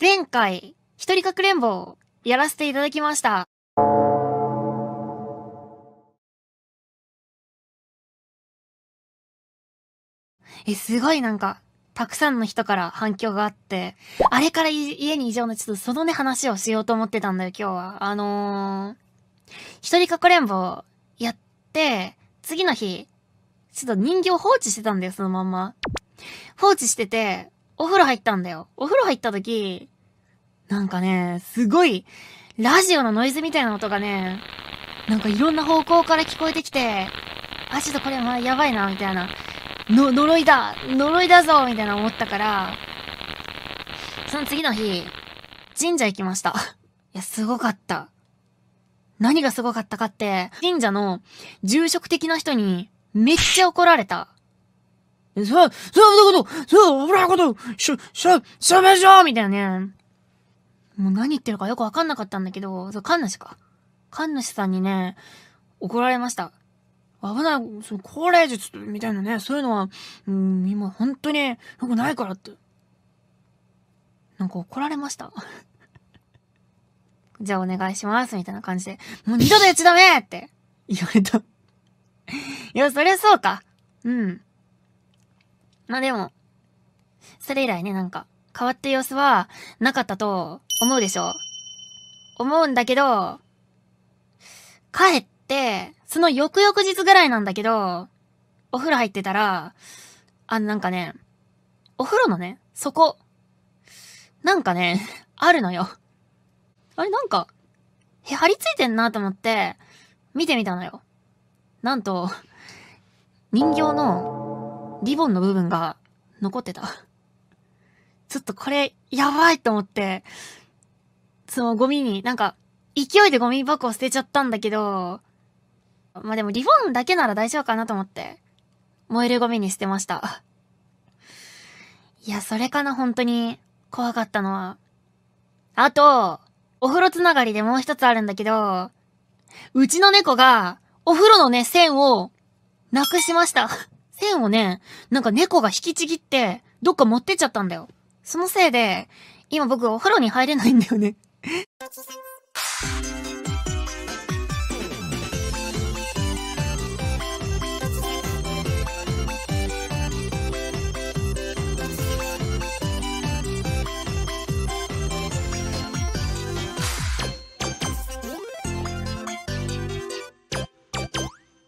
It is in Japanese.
前回、一人かくれんぼをやらせていただきました。え、すごいなんか、たくさんの人から反響があって、あれから家に異常のちょっとそのね話をしようと思ってたんだよ、今日は。あのー、一人かくれんぼやって、次の日、ちょっと人形放置してたんだよ、そのまんま。放置してて、お風呂入ったんだよ。お風呂入った時、なんかね、すごい、ラジオのノイズみたいな音がね、なんかいろんな方向から聞こえてきて、あ、ちょっとこれ、まあ、やばいな、みたいな。の、呪いだ呪いだぞみたいな思ったから、その次の日、神社行きました。いや、すごかった。何がすごかったかって、神社の住職的な人にめっちゃ怒られた。そう、そういうこと、そう、危ないこと、しょ、しょ、しょめしょみたいなね。もう何言ってるかよくわかんなかったんだけど、そう、神主か。神主さんにね、怒られました。危ない、そう、高齢術みたいなね、そういうのは、うん、今本当によくないからって。なんか怒られました。じゃあお願いします、みたいな感じで、もう二度とやっちゃダメって言われたいや、そりゃそうか。うん。まあでも、それ以来ね、なんか、変わった様子はなかったと思うでしょ思うんだけど、帰って、その翌々日ぐらいなんだけど、お風呂入ってたら、あのなんかね、お風呂のね、そこ、なんかね、あるのよ。あれなんか、へ、張り付いてんなと思って、見てみたのよ。なんと、人形のリボンの部分が残ってた。ちょっとこれ、やばいと思って、そのゴミに、なんか、勢いでゴミ箱を捨てちゃったんだけど、まあでもリボンだけなら大丈夫かなと思って、燃えるゴミに捨てました。いや、それかな、本当に、怖かったのは。あと、お風呂つながりでもう一つあるんだけど、うちの猫が、お風呂のね、線を、なくしました。ペンをね、なんか猫が引きちぎって、どっか持ってっちゃったんだよ。そのせいで、今僕お風呂に入れないんだよね